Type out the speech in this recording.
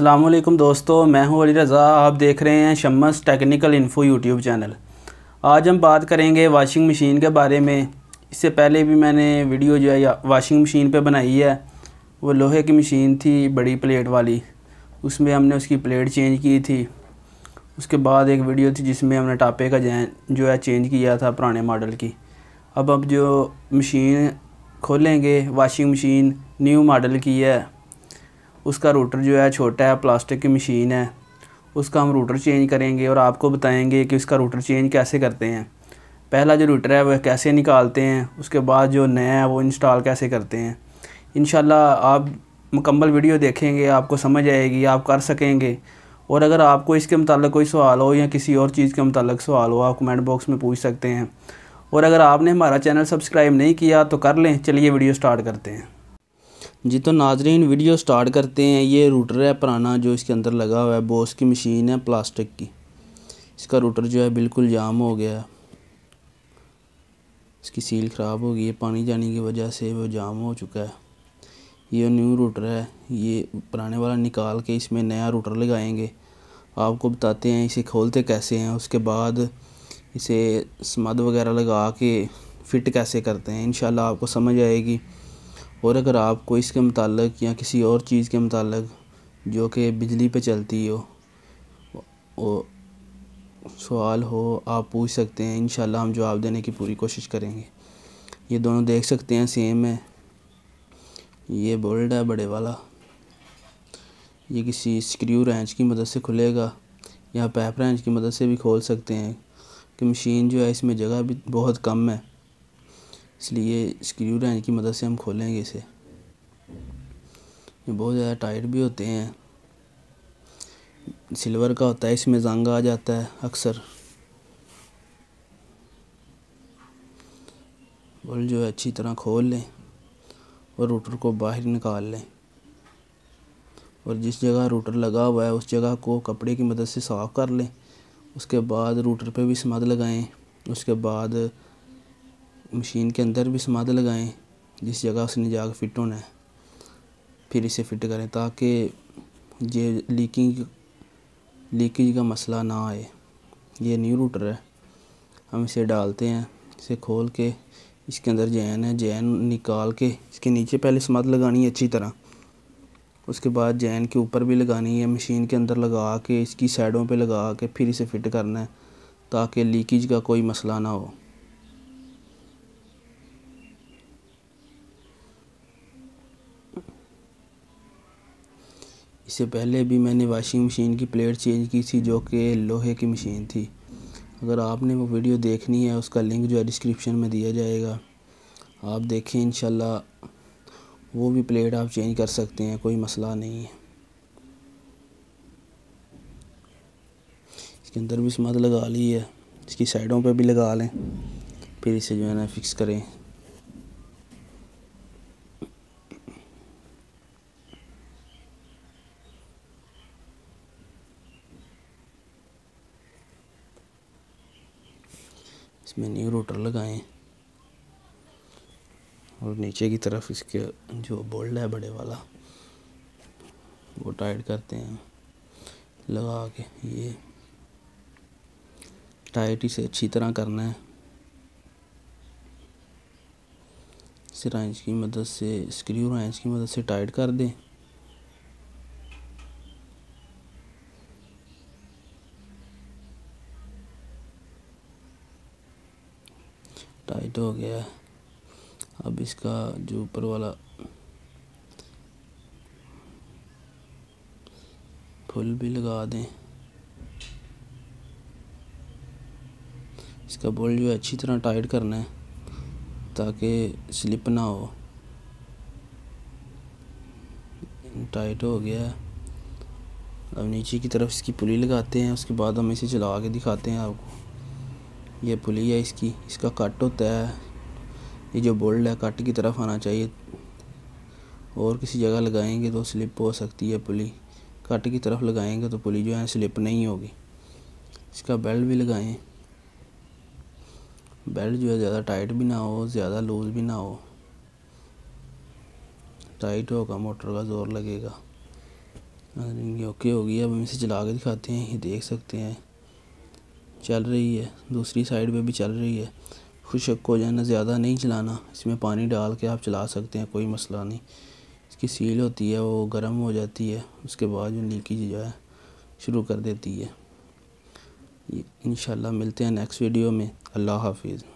अल्लाम दोस्तों मैं हूं अली रज़ा आप देख रहे हैं Shammas technical info YouTube channel आज हम बात करेंगे वाशिंग मशीन के बारे में इससे पहले भी मैंने वीडियो जो है वाशिंग मशीन पे बनाई है वो लोहे की मशीन थी बड़ी प्लेट वाली उसमें हमने उसकी प्लेट चेंज की थी उसके बाद एक वीडियो थी जिसमें हमने टापे का जैन जो है चेंज किया था पुराने मॉडल की अब अब जो मशीन खोलेंगे वाशिंग मशीन न्यू मॉडल की है उसका रूटर जो है छोटा है प्लास्टिक की मशीन है उसका हम रूटर चेंज करेंगे और आपको बताएंगे कि उसका रूटर चेंज कैसे करते हैं पहला जो रूटर है वह कैसे निकालते हैं उसके बाद जो नया है वो इंस्टॉल कैसे करते हैं इन आप मुकम्मल वीडियो देखेंगे आपको समझ आएगी आप कर सकेंगे और अगर आपको इसके मतलब कोई सवाल हो या किसी और चीज़ के मतलब सवाल हो आप कमेंट बॉक्स में पूछ सकते हैं और अगर आपने हमारा चैनल सब्सक्राइब नहीं किया तो कर लें चलिए वीडियो स्टार्ट करते हैं जी तो नाजरीन वीडियो स्टार्ट करते हैं ये रूटर है पुराना जो इसके अंदर लगा हुआ है बोस की मशीन है प्लास्टिक की इसका रूटर जो है बिल्कुल जाम हो गया इसकी सील ख़राब हो गई है पानी जाने की वजह से वो जाम हो चुका है ये न्यू रूटर है ये पुराने वाला निकाल के इसमें नया रूटर लगाएंगे आपको बताते हैं इसे खोलते कैसे हैं उसके बाद इसे समद वगैरह लगा के फ़िट कैसे करते हैं इन आपको समझ आएगी और अगर आपको इसके मतलब या किसी और चीज़ के मतलब जो कि बिजली पे चलती हो वो सवाल हो आप पूछ सकते हैं इन हम जवाब देने की पूरी कोशिश करेंगे ये दोनों देख सकते हैं सेम है ये बोल्ट है बड़े वाला ये किसी स्क्रू रेंच की मदद से खुलेगा या पैप रेंच की मदद से भी खोल सकते हैं कि मशीन जो है इसमें जगह भी बहुत कम है इसलिए स्क्रू रेंज की मदद से हम खोलेंगे इसे ये बहुत ज़्यादा टाइट भी होते हैं सिल्वर का होता है इसमें जंग आ जाता है अक्सर बोल जो है अच्छी तरह खोल लें और रूटर को बाहर निकाल लें और जिस जगह रूटर लगा हुआ है उस जगह को कपड़े की मदद से साफ़ कर लें उसके बाद रूटर पे भी समाध लगाएं उसके बाद मशीन के अंदर भी समाध लगाएं जिस जगह उसने जाग फिट होना है फिर इसे फिट करें ताकि ये लीकिंग लीकेज का मसला ना आए ये न्यू रूटर है हम इसे डालते हैं इसे खोल के इसके अंदर जैन है जैन निकाल के इसके नीचे पहले समाध लगानी है अच्छी तरह उसके बाद जैन के ऊपर भी लगानी है मशीन के अंदर लगा के इसकी साइडों पे लगा के फिर इसे फिट करना है ताकि लीकेज का कोई मसला ना हो इससे पहले भी मैंने वाशिंग मशीन की प्लेट चेंज की थी जो कि लोहे की मशीन थी अगर आपने वो वीडियो देखनी है उसका लिंक जो है डिस्क्रिप्शन में दिया जाएगा आप देखें इन वो भी प्लेट आप चेंज कर सकते हैं कोई मसला नहीं है इसके अंदर भी स्मद लगा ली है इसकी साइडों पे भी लगा लें फिर इसे जो है ना फिक्स करें इसमें न्यू रोटर लगाएं और नीचे की तरफ इसके जो बोल्ड है बड़े वाला वो टाइट करते हैं लगा के ये टाइट इसे अच्छी तरह करना है सिराइज की मदद से स्क्रू राइंज की मदद से टाइट कर दें टाइट हो गया है अब इसका जो ऊपर वाला फुल भी लगा दें इसका बोल्ट जो है अच्छी तरह टाइट करना है ताकि स्लिप ना हो टाइट हो गया है अब नीचे की तरफ इसकी पुली लगाते हैं उसके बाद हम इसे चला के दिखाते हैं आपको ये पुली है इसकी इसका कट होता है ये जो बोल्ट है कट की तरफ आना चाहिए और किसी जगह लगाएंगे तो स्लिप हो सकती है पुली कट की तरफ लगाएंगे तो पुली जो है स्लिप नहीं होगी इसका बेल्ट भी लगाएं बेल्ट जो है ज़्यादा टाइट भी ना हो ज़्यादा लूज भी ना हो टाइट होगा मोटर का ज़ोर लगेगा हाँ, ओके हो अब हम इसे चला के दिखाते हैं ये देख सकते हैं चल रही है दूसरी साइड पे भी चल रही है खुशक को जो है ना ज़्यादा नहीं चलाना इसमें पानी डाल के आप चला सकते हैं कोई मसला नहीं इसकी सील होती है वो गर्म हो जाती है उसके बाद जो लीकेज जो है शुरू कर देती है इन मिलते हैं नेक्स्ट वीडियो में अल्लाह हाफिज़